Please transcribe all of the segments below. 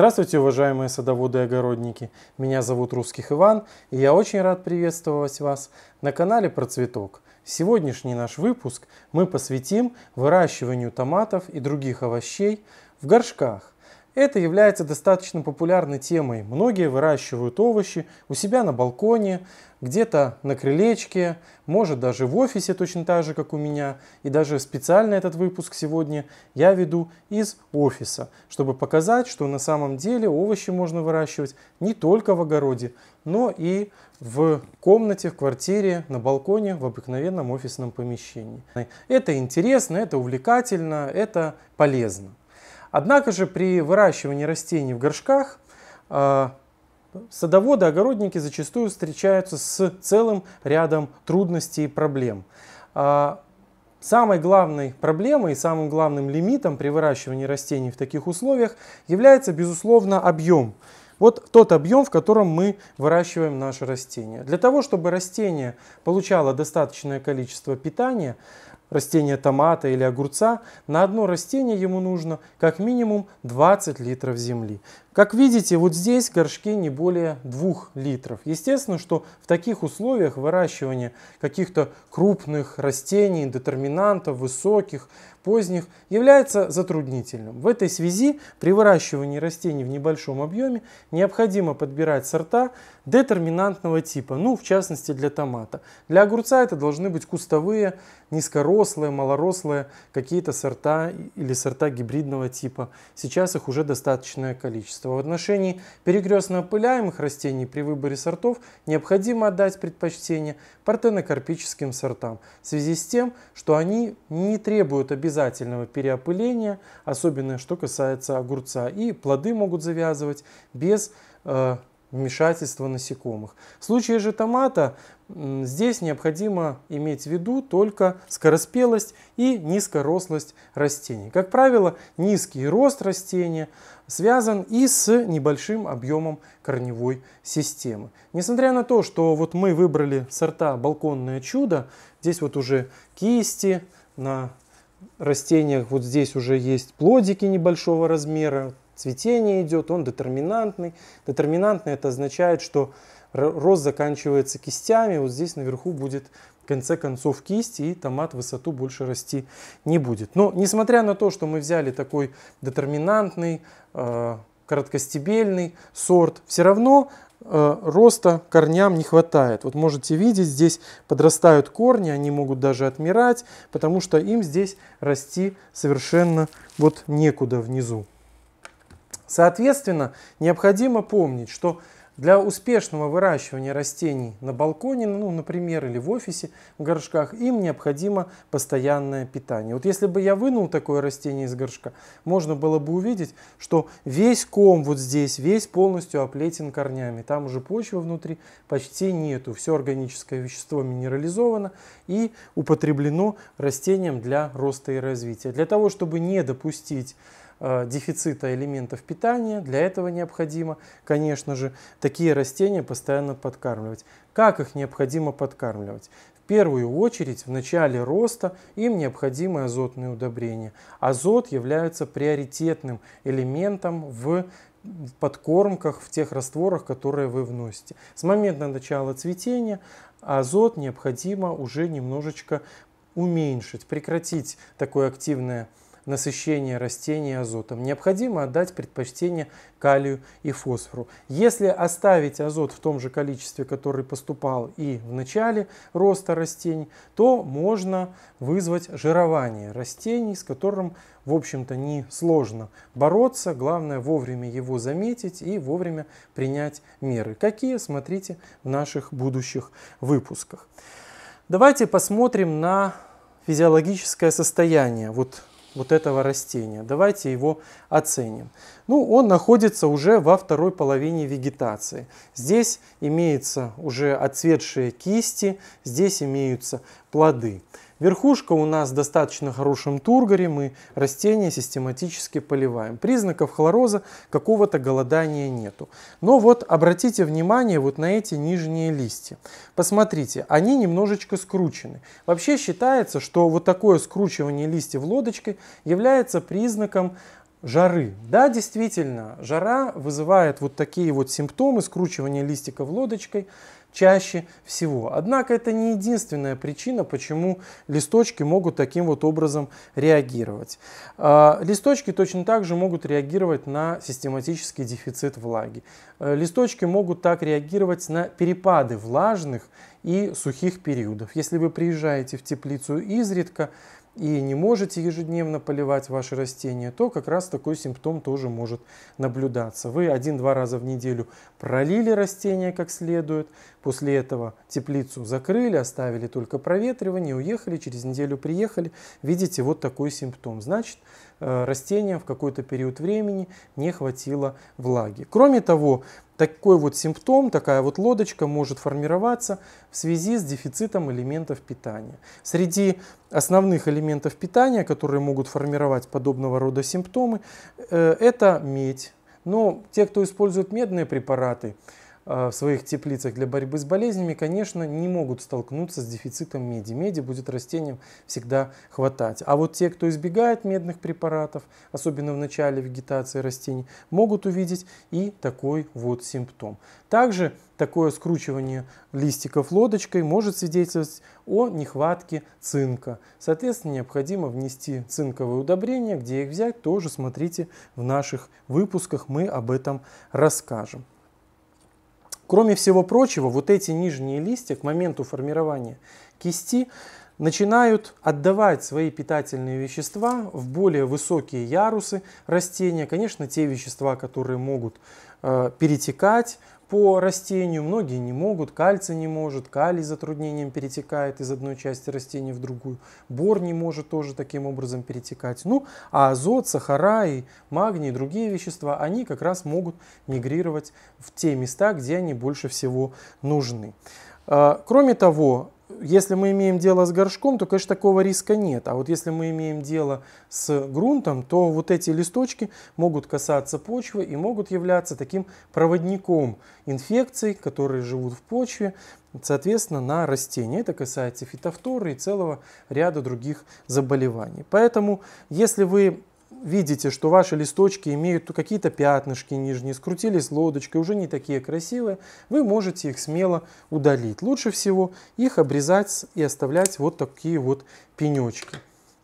Здравствуйте, уважаемые садоводы и огородники! Меня зовут Русских Иван, и я очень рад приветствовать вас на канале Про Цветок. Сегодняшний наш выпуск мы посвятим выращиванию томатов и других овощей в горшках. Это является достаточно популярной темой. Многие выращивают овощи у себя на балконе, где-то на крылечке, может даже в офисе точно так же, как у меня. И даже специально этот выпуск сегодня я веду из офиса, чтобы показать, что на самом деле овощи можно выращивать не только в огороде, но и в комнате, в квартире, на балконе, в обыкновенном офисном помещении. Это интересно, это увлекательно, это полезно. Однако же при выращивании растений в горшках э, садоводы, огородники зачастую встречаются с целым рядом трудностей и проблем. Э, самой главной проблемой и самым главным лимитом при выращивании растений в таких условиях является, безусловно, объем. Вот тот объем, в котором мы выращиваем наши растения. Для того, чтобы растение получало достаточное количество питания, растения томата или огурца, на одно растение ему нужно как минимум 20 литров земли. Как видите, вот здесь горшки не более 2 литров. Естественно, что в таких условиях выращивание каких-то крупных растений, детерминантов, высоких, поздних, является затруднительным. В этой связи при выращивании растений в небольшом объеме необходимо подбирать сорта, детерминантного типа, ну, в частности, для томата. Для огурца это должны быть кустовые, низкорослые, малорослые, какие-то сорта или сорта гибридного типа. Сейчас их уже достаточное количество. В отношении перекрестно опыляемых растений при выборе сортов необходимо отдать предпочтение партенокарпическим сортам, в связи с тем, что они не требуют обязательного переопыления, особенно что касается огурца, и плоды могут завязывать без э, вмешательства насекомых. В случае же томата здесь необходимо иметь в виду только скороспелость и низкорослость растений. Как правило, низкий рост растения связан и с небольшим объемом корневой системы. Несмотря на то, что вот мы выбрали сорта «Балконное чудо», здесь вот уже кисти на растениях, вот здесь уже есть плодики небольшого размера, цветение идет, он детерминантный. Детерминантный это означает, что рост заканчивается кистями, вот здесь наверху будет в конце концов кисть, и томат в высоту больше расти не будет. Но несмотря на то, что мы взяли такой детерминантный, э, короткостебельный сорт, все равно э, роста корням не хватает. Вот можете видеть, здесь подрастают корни, они могут даже отмирать, потому что им здесь расти совершенно вот некуда внизу. Соответственно, необходимо помнить, что для успешного выращивания растений на балконе, ну, например, или в офисе, в горшках, им необходимо постоянное питание. Вот если бы я вынул такое растение из горшка, можно было бы увидеть, что весь ком вот здесь, весь полностью оплетен корнями. Там уже почвы внутри почти нету. Все органическое вещество минерализовано и употреблено растением для роста и развития. Для того, чтобы не допустить Э, дефицита элементов питания. Для этого необходимо, конечно же, такие растения постоянно подкармливать. Как их необходимо подкармливать? В первую очередь, в начале роста им необходимы азотные удобрения. Азот является приоритетным элементом в подкормках, в тех растворах, которые вы вносите. С момента начала цветения азот необходимо уже немножечко уменьшить, прекратить такое активное насыщение растений азотом. Необходимо отдать предпочтение калию и фосфору. Если оставить азот в том же количестве, который поступал и в начале роста растений, то можно вызвать жирование растений, с которым, в общем-то, не сложно бороться. Главное вовремя его заметить и вовремя принять меры. Какие, смотрите в наших будущих выпусках. Давайте посмотрим на физиологическое состояние вот вот этого растения. Давайте его оценим. Ну, он находится уже во второй половине вегетации. Здесь имеются уже отцветшие кисти, здесь имеются плоды. Верхушка у нас в достаточно хорошем тургоре, мы растения систематически поливаем. Признаков хлороза какого-то голодания нету. Но вот обратите внимание вот на эти нижние листья. Посмотрите, они немножечко скручены. Вообще считается, что вот такое скручивание листьев лодочкой является признаком жары. Да, действительно, жара вызывает вот такие вот симптомы скручивания листиков лодочкой чаще всего. Однако это не единственная причина, почему листочки могут таким вот образом реагировать. А, листочки точно так же могут реагировать на систематический дефицит влаги. А, листочки могут так реагировать на перепады влажных и сухих периодов. Если вы приезжаете в теплицу изредка, и не можете ежедневно поливать ваши растения, то как раз такой симптом тоже может наблюдаться. Вы один-два раза в неделю пролили растения как следует, после этого теплицу закрыли, оставили только проветривание, уехали, через неделю приехали, видите вот такой симптом. Значит, э, растениям в какой-то период времени не хватило влаги. Кроме того, такой вот симптом, такая вот лодочка может формироваться в связи с дефицитом элементов питания. Среди основных элементов питания, которые могут формировать подобного рода симптомы, э, это медь. Но те, кто использует медные препараты, Э, в своих теплицах для борьбы с болезнями, конечно, не могут столкнуться с дефицитом меди. Меди будет растениям всегда хватать. А вот те, кто избегает медных препаратов, особенно в начале вегетации растений, могут увидеть и такой вот симптом. Также такое скручивание листиков лодочкой может свидетельствовать о нехватке цинка. Соответственно, необходимо внести цинковые удобрения. Где их взять, тоже смотрите в наших выпусках, мы об этом расскажем. Кроме всего прочего, вот эти нижние листья к моменту формирования кисти начинают отдавать свои питательные вещества в более высокие ярусы растения. Конечно, те вещества, которые могут э, перетекать по растению. Многие не могут, кальций не может, калий затруднением перетекает из одной части растения в другую. Бор не может тоже таким образом перетекать. Ну, а азот, сахара и магний и другие вещества, они как раз могут мигрировать в те места, где они больше всего нужны. А, кроме того, если мы имеем дело с горшком, то, конечно, такого риска нет. А вот если мы имеем дело с грунтом, то вот эти листочки могут касаться почвы и могут являться таким проводником инфекций, которые живут в почве, соответственно, на растения. Это касается фитофторы и целого ряда других заболеваний. Поэтому, если вы видите, что ваши листочки имеют какие-то пятнышки нижние, скрутились лодочкой, уже не такие красивые, вы можете их смело удалить. Лучше всего их обрезать и оставлять вот такие вот пенечки.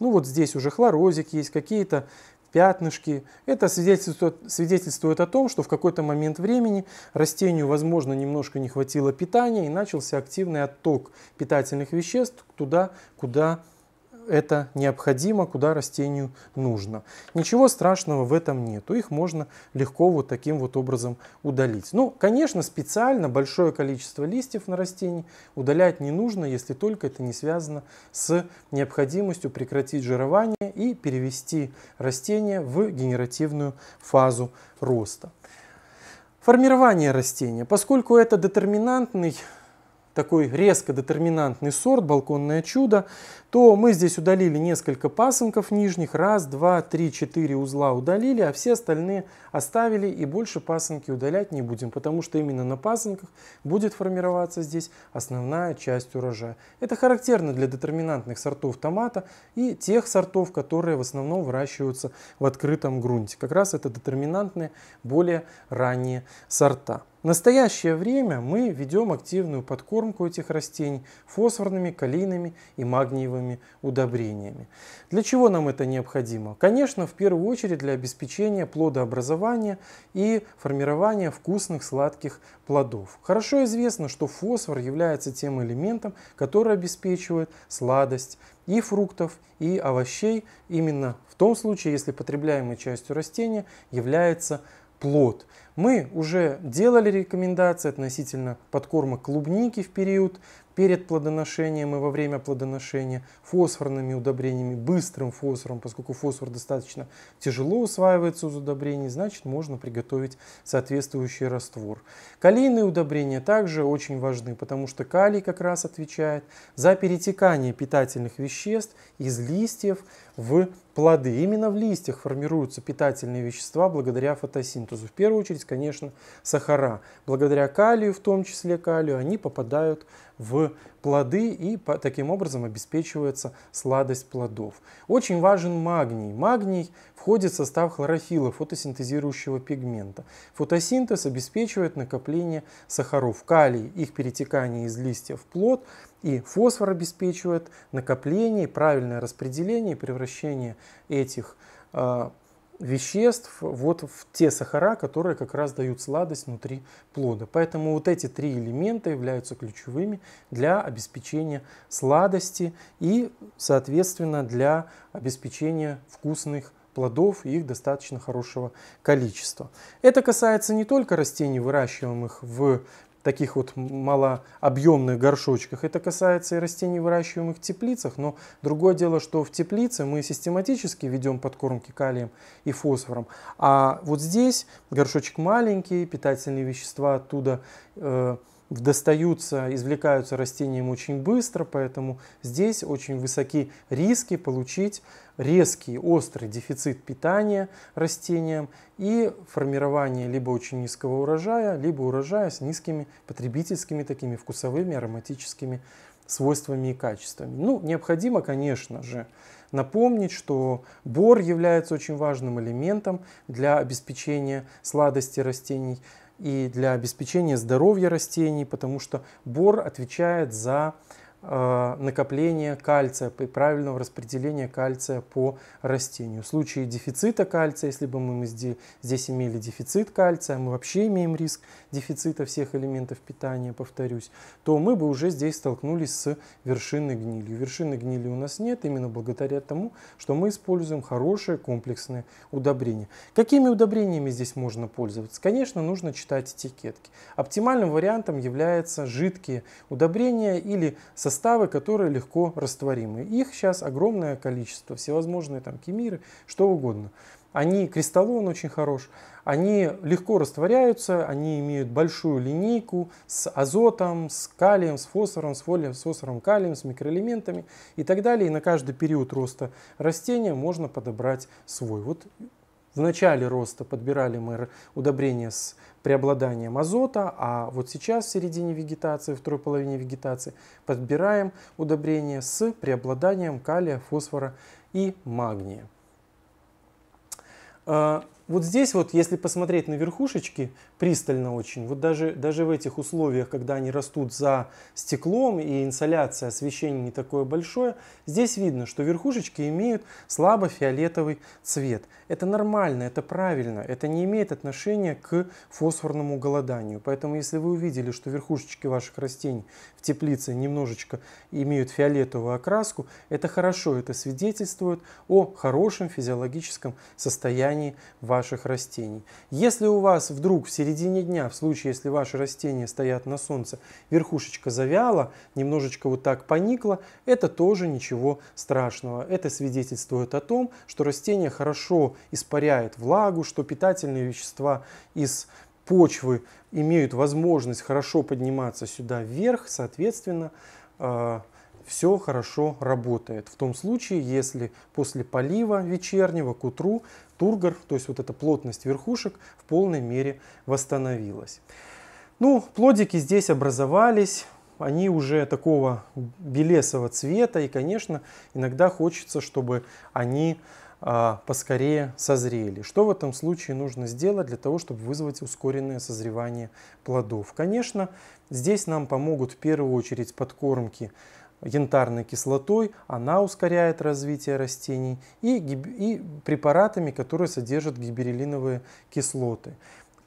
Ну вот здесь уже хлорозик есть, какие-то пятнышки. Это свидетельствует, свидетельствует о том, что в какой-то момент времени растению, возможно, немножко не хватило питания и начался активный отток питательных веществ туда, куда это необходимо, куда растению нужно. Ничего страшного в этом нету. Их можно легко вот таким вот образом удалить. Ну, конечно, специально большое количество листьев на растении удалять не нужно, если только это не связано с необходимостью прекратить жирование и перевести растение в генеративную фазу роста. Формирование растения. Поскольку это детерминантный такой резко детерминантный сорт, балконное чудо, то мы здесь удалили несколько пасынков нижних, раз, два, три, четыре узла удалили, а все остальные оставили и больше пасынки удалять не будем, потому что именно на пасынках будет формироваться здесь основная часть урожая. Это характерно для детерминантных сортов томата и тех сортов, которые в основном выращиваются в открытом грунте. Как раз это детерминантные более ранние сорта. В настоящее время мы ведем активную подкормку этих растений фосфорными, калийными и магниевыми удобрениями. Для чего нам это необходимо? Конечно, в первую очередь для обеспечения плодообразования и формирования вкусных сладких плодов. Хорошо известно, что фосфор является тем элементом, который обеспечивает сладость и фруктов, и овощей именно в том случае, если потребляемой частью растения является плод. Мы уже делали рекомендации относительно подкорма клубники в период перед плодоношением и во время плодоношения, фосфорными удобрениями, быстрым фосфором, поскольку фосфор достаточно тяжело усваивается из удобрений, значит можно приготовить соответствующий раствор. Калийные удобрения также очень важны, потому что калий как раз отвечает за перетекание питательных веществ из листьев в плоды. Именно в листьях формируются питательные вещества благодаря фотосинтезу. В первую очередь здесь, конечно, сахара. Благодаря калию, в том числе калию, они попадают в плоды и таким образом обеспечивается сладость плодов. Очень важен магний. Магний входит в состав хлорофилла фотосинтезирующего пигмента. Фотосинтез обеспечивает накопление сахаров калий, их перетекание из листьев в плод, и фосфор обеспечивает накопление, правильное распределение и превращение этих а, веществ вот в те сахара, которые как раз дают сладость внутри плода. Поэтому вот эти три элемента являются ключевыми для обеспечения сладости и, соответственно, для обеспечения вкусных плодов и их достаточно хорошего количества. Это касается не только растений, выращиваемых в таких вот малообъемных горшочках. Это касается и растений, выращиваемых в теплицах, но другое дело, что в теплице мы систематически ведем подкормки калием и фосфором, а вот здесь горшочек маленький, питательные вещества оттуда э, достаются, извлекаются растениям очень быстро, поэтому здесь очень высоки риски получить резкий, острый дефицит питания растениям и формирование либо очень низкого урожая, либо урожая с низкими потребительскими такими вкусовыми, ароматическими свойствами и качествами. Ну, необходимо, конечно же, напомнить, что бор является очень важным элементом для обеспечения сладости растений и для обеспечения здоровья растений, потому что бор отвечает за Э, накопления кальция и правильного распределения кальция по растению. В случае дефицита кальция, если бы мы здесь имели дефицит кальция, мы вообще имеем риск дефицита всех элементов питания, повторюсь, то мы бы уже здесь столкнулись с вершиной гнилью. Вершины гнили у нас нет именно благодаря тому, что мы используем хорошие комплексные удобрения. Какими удобрениями здесь можно пользоваться? Конечно, нужно читать этикетки. Оптимальным вариантом являются жидкие удобрения или со составы, которые легко растворимы. Их сейчас огромное количество, всевозможные там кемиры, что угодно. Они, кристаллон очень хорош, они легко растворяются, они имеют большую линейку с азотом, с калием, с фосфором, с фолием, с фосфором, калием, с микроэлементами и так далее. И на каждый период роста растения можно подобрать свой. Вот в начале роста подбирали мы удобрения с преобладанием азота, а вот сейчас в середине вегетации, в второй половине вегетации, подбираем удобрения с преобладанием калия, фосфора и магния. А, вот здесь вот, если посмотреть на верхушечки пристально очень, вот даже, даже в этих условиях, когда они растут за стеклом и инсоляция освещения не такое большое, здесь видно, что верхушечки имеют слабо фиолетовый цвет. Это нормально, это правильно, это не имеет отношения к фосфорному голоданию. Поэтому если вы увидели, что верхушечки ваших растений в теплице немножечко имеют фиолетовую окраску, это хорошо, это свидетельствует о хорошем физиологическом состоянии вашего ваших растений. Если у вас вдруг в середине дня, в случае, если ваши растения стоят на солнце, верхушечка завяла, немножечко вот так поникла, это тоже ничего страшного. Это свидетельствует о том, что растение хорошо испаряет влагу, что питательные вещества из почвы имеют возможность хорошо подниматься сюда вверх, соответственно, а, все хорошо работает. В том случае, если после полива вечернего к утру тургор, то есть вот эта плотность верхушек в полной мере восстановилась. Ну, плодики здесь образовались, они уже такого белесого цвета, и, конечно, иногда хочется, чтобы они а, поскорее созрели. Что в этом случае нужно сделать для того, чтобы вызвать ускоренное созревание плодов? Конечно, здесь нам помогут в первую очередь подкормки янтарной кислотой, она ускоряет развитие растений, и, и препаратами, которые содержат гиберелиновые кислоты.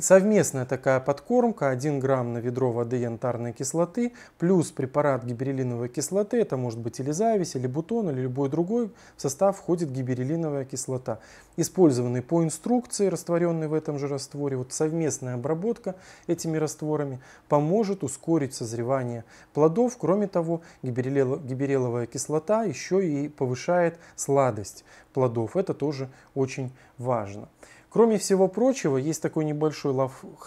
Совместная такая подкормка 1 грамм на ведро воды янтарной кислоты плюс препарат гиберелиновой кислоты, это может быть или зависть, или бутон, или любой другой, в состав входит гиберелиновая кислота. Использованный по инструкции, растворенный в этом же растворе, вот совместная обработка этими растворами поможет ускорить созревание плодов. Кроме того, гибереловая кислота еще и повышает сладость плодов. Это тоже очень важно. Кроме всего прочего, есть такой небольшой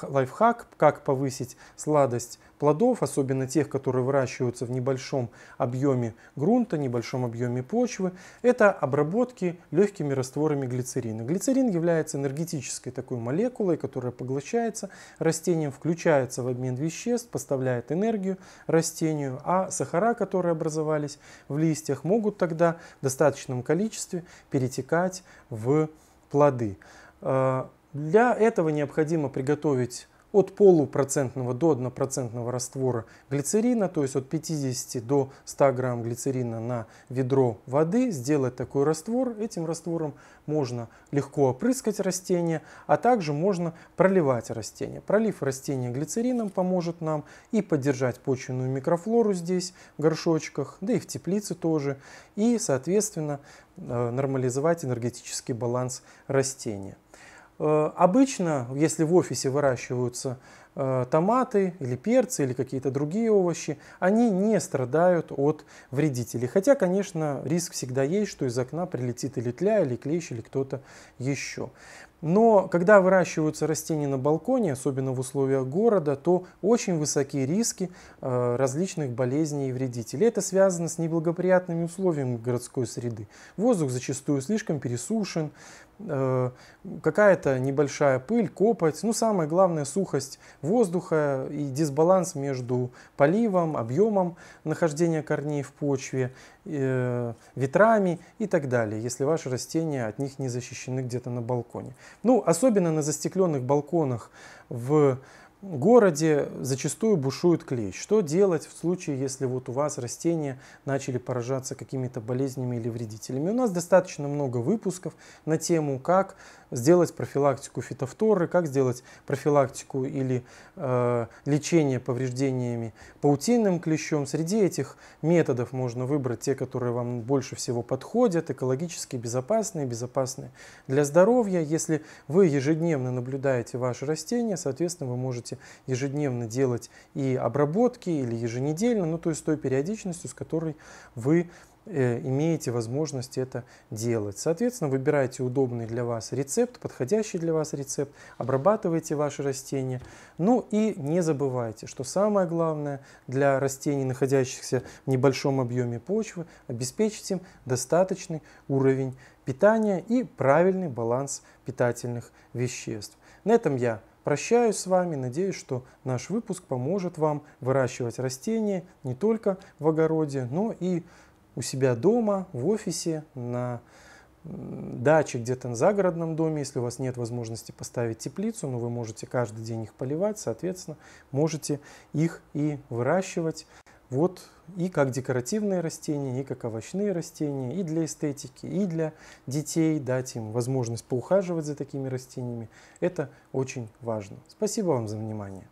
лайфхак, как повысить сладость плодов, особенно тех, которые выращиваются в небольшом объеме грунта, небольшом объеме почвы. Это обработки легкими растворами глицерина. Глицерин является энергетической такой молекулой, которая поглощается растением, включается в обмен веществ, поставляет энергию растению, а сахара, которые образовались в листьях, могут тогда в достаточном количестве перетекать в плоды. А, для этого необходимо приготовить от полупроцентного до однопроцентного раствора глицерина, то есть от 50 до 100 грамм глицерина на ведро воды, сделать такой раствор. Этим раствором можно легко опрыскать растение, а также можно проливать растение. Пролив растения глицерином поможет нам и поддержать почвенную микрофлору здесь, в горшочках, да и в теплице тоже, и, соответственно, э, нормализовать энергетический баланс растения. Э, обычно, если в офисе выращиваются э, томаты или перцы или какие-то другие овощи, они не страдают от вредителей. Хотя, конечно, риск всегда есть, что из окна прилетит или тля, или клещ, или кто-то еще. Но когда выращиваются растения на балконе, особенно в условиях города, то очень высокие риски э, различных болезней и вредителей. Это связано с неблагоприятными условиями городской среды. Воздух зачастую слишком пересушен, э, какая-то небольшая пыль, копоть, ну самое главное сухость воздуха и дисбаланс между поливом, объемом нахождения корней в почве Э, ветрами и так далее, если ваши растения от них не защищены где-то на балконе. Ну, особенно на застекленных балконах в городе зачастую бушует клещ. Что делать в случае, если вот у вас растения начали поражаться какими-то болезнями или вредителями? У нас достаточно много выпусков на тему, как сделать профилактику фитофторы, как сделать профилактику или э, лечение повреждениями паутинным клещом. Среди этих методов можно выбрать те, которые вам больше всего подходят, экологически безопасные, безопасные для здоровья. Если вы ежедневно наблюдаете ваши растения, соответственно, вы можете можете ежедневно делать и обработки, или еженедельно, ну то есть той периодичностью, с которой вы э, имеете возможность это делать. Соответственно, выбирайте удобный для вас рецепт, подходящий для вас рецепт, обрабатывайте ваши растения. Ну и не забывайте, что самое главное для растений, находящихся в небольшом объеме почвы, обеспечить им достаточный уровень питания и правильный баланс питательных веществ. На этом я Прощаюсь с вами, надеюсь, что наш выпуск поможет вам выращивать растения не только в огороде, но и у себя дома, в офисе, на даче, где-то на загородном доме, если у вас нет возможности поставить теплицу, но вы можете каждый день их поливать, соответственно, можете их и выращивать. Вот и как декоративные растения, и как овощные растения, и для эстетики, и для детей, дать им возможность поухаживать за такими растениями. Это очень важно. Спасибо вам за внимание.